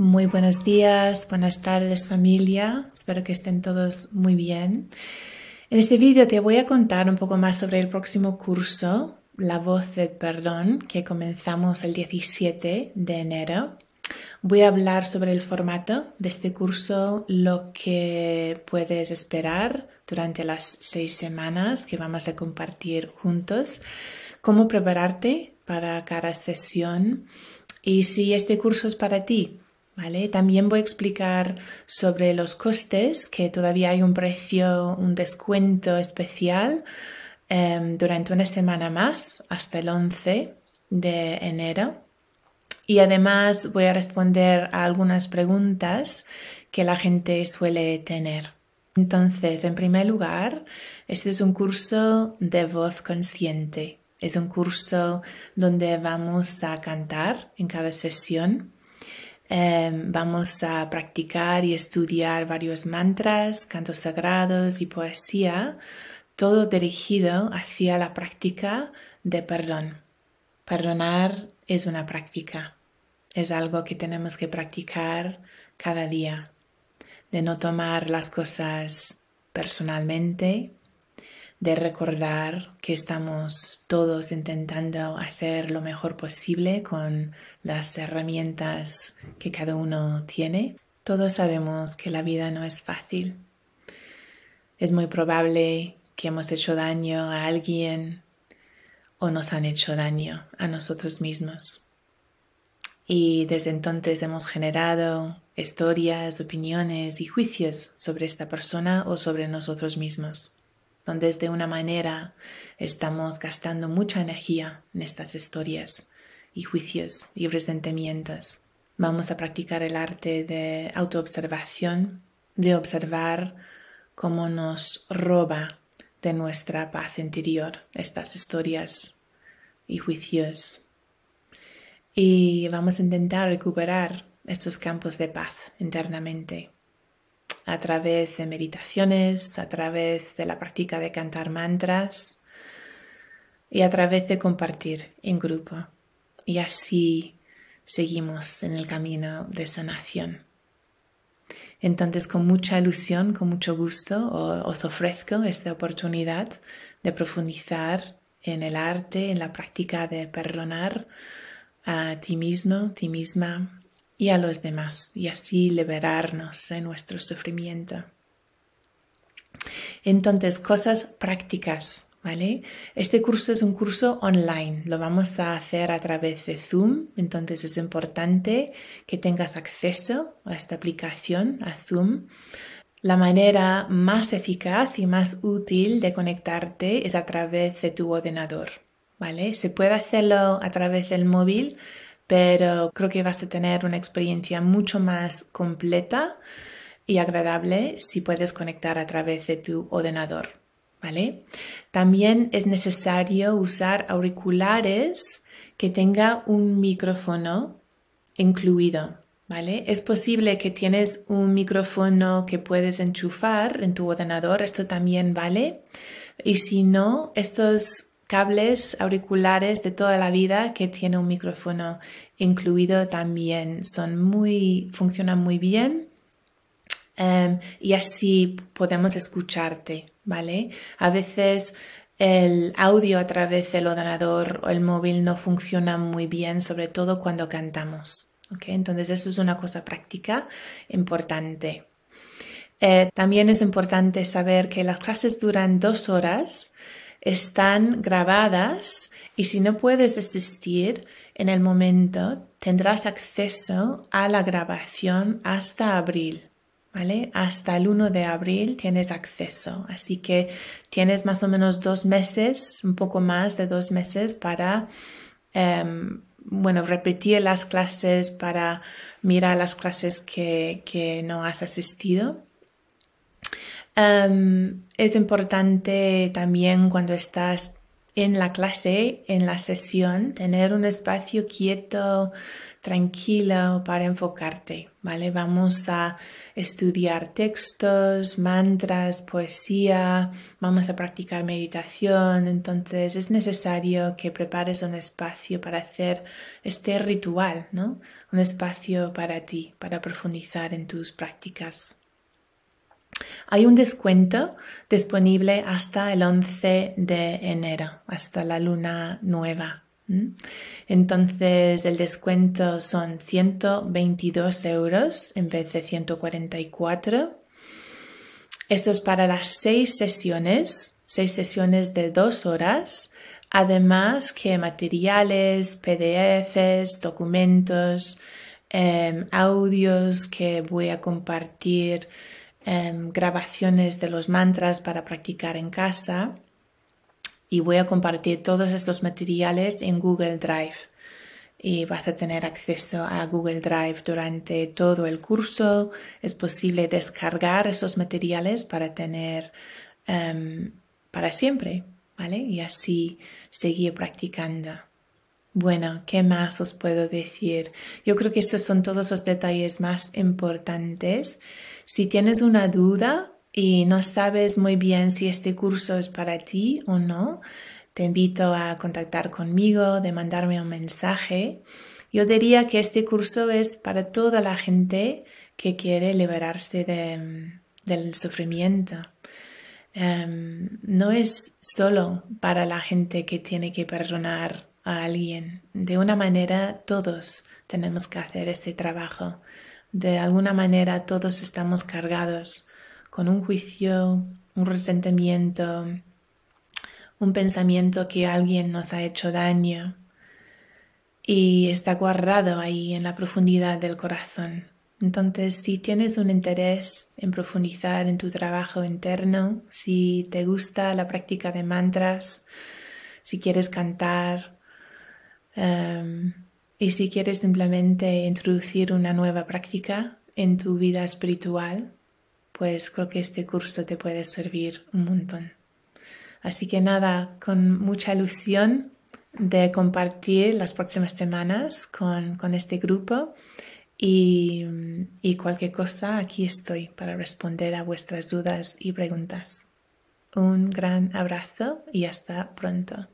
Muy buenos días, buenas tardes familia, espero que estén todos muy bien. En este vídeo te voy a contar un poco más sobre el próximo curso, La voz del perdón, que comenzamos el 17 de enero. Voy a hablar sobre el formato de este curso, lo que puedes esperar durante las seis semanas que vamos a compartir juntos, cómo prepararte para cada sesión y si este curso es para ti también voy a explicar sobre los costes, que todavía hay un precio, un descuento especial em, durante una semana más, hasta el 11 de enero. Y además voy a responder a algunas preguntas que la gente suele tener. Entonces, en primer lugar, este es un curso de voz consciente. Es un curso donde vamos a cantar en cada sesión Em, vamos a practicar y estudiar varios mantras, cantos sagrados y poesía, todo dirigido hacia la práctica de perdón. Perdonar es una práctica, es algo que tenemos que practicar cada día, de no tomar las cosas personalmente, de recordar que estamos todos intentando hacer lo mejor posible con las herramientas que cada uno tiene. Todos sabemos que la vida no es fácil. Es muy probable que hemos hecho daño a alguien o nos han hecho daño a nosotros mismos. Y desde entonces hemos generado historias, opiniones y juicios sobre esta persona o sobre nosotros mismos donde de una manera estamos gastando mucha energía en estas historias y juicios y resentimientos. Vamos a practicar el arte de autoobservación, de observar cómo nos roba de nuestra paz interior estas historias y juicios. Y vamos a intentar recuperar estos campos de paz internamente a través de meditaciones, a través de la práctica de cantar mantras y a través de compartir en grupo. Y así seguimos en el camino de sanación. Entonces, con mucha ilusión, con mucho gusto, os ofrezco esta oportunidad de profundizar en el arte, en la práctica de perdonar a ti mismo, ti misma, y a los demás y así liberarnos de nuestro sufrimiento. Entonces, cosas prácticas, ¿vale? Este curso es un curso online, lo vamos a hacer a través de Zoom, entonces es importante que tengas acceso a esta aplicación, a Zoom. La manera más eficaz y más útil de conectarte es a través de tu ordenador, ¿vale? Se puede hacerlo a través del móvil, pero creo que vas a tener una experiencia mucho más completa y agradable si puedes conectar a través de tu ordenador, ¿vale? También es necesario usar auriculares que tenga un micrófono incluido, ¿vale? Es posible que tienes un micrófono que puedes enchufar en tu ordenador, esto también vale. Y si no, estos cables auriculares de toda la vida que tiene un micrófono incluido también. Son muy, funcionan muy bien em, y así podemos escucharte, ¿vale? A veces el audio a través del ordenador o el móvil no funciona muy bien, sobre todo cuando cantamos. ¿okay? Entonces eso es una cosa práctica importante. Eh, también es importante saber que las clases duran dos horas están grabadas y si no puedes asistir en el momento, tendrás acceso a la grabación hasta abril. ¿Vale? Hasta el 1 de abril tienes acceso, así que tienes más o menos dos meses, un poco más de dos meses para, em, bueno, repetir las clases, para mirar las clases que no has asistido Em, es importante también cuando estás en la clase, en la sesión, tener un espacio quieto, tranquilo para enfocarte, ¿vale? Vamos a estudiar textos, mantras, poesía, vamos a practicar meditación, entonces es necesario que prepares un espacio para hacer este ritual, ¿no? Un espacio para ti, para profundizar en tus prácticas. Hay un descuento disponible hasta el 11 de enero, hasta la luna nueva. Entonces el descuento son 122 euros en vez de 144. Esto es para las seis sesiones, seis sesiones de dos horas, además que materiales, PDFs, documentos, em, audios que voy a compartir Em, grabaciones de los mantras para practicar en casa y voy a compartir todos estos materiales en Google Drive. Y vas a tener acceso a Google Drive durante todo el curso. Es posible descargar esos materiales para tener em, para siempre, ¿vale? Y así seguir practicando. Bueno, ¿qué más os puedo decir? Yo creo que estos son todos los detalles más importantes. Si tienes una duda y no sabes muy bien si este curso es para ti o no, te invito a contactar conmigo, de mandarme un mensaje. Yo diría que este curso es para toda la gente que quiere liberarse del sufrimiento. Em, no es solo para la gente que tiene que perdonar a alguien. De una manera todos tenemos que hacer este trabajo. De alguna manera todos estamos cargados con un juicio, un resentimiento, un pensamiento que alguien nos ha hecho daño y está guardado ahí en la profundidad del corazón. Entonces, si tienes un interés en profundizar en tu trabajo interno, si te gusta la práctica de mantras, si quieres cantar, Em, y si quieres simplemente introducir una nueva práctica en tu vida espiritual, pues creo que este curso te puede servir un montón. Así que nada, con mucha ilusión de compartir las próximas semanas con, este grupo y cualquier cosa, aquí estoy para responder a vuestras dudas y preguntas. Un gran abrazo y hasta pronto.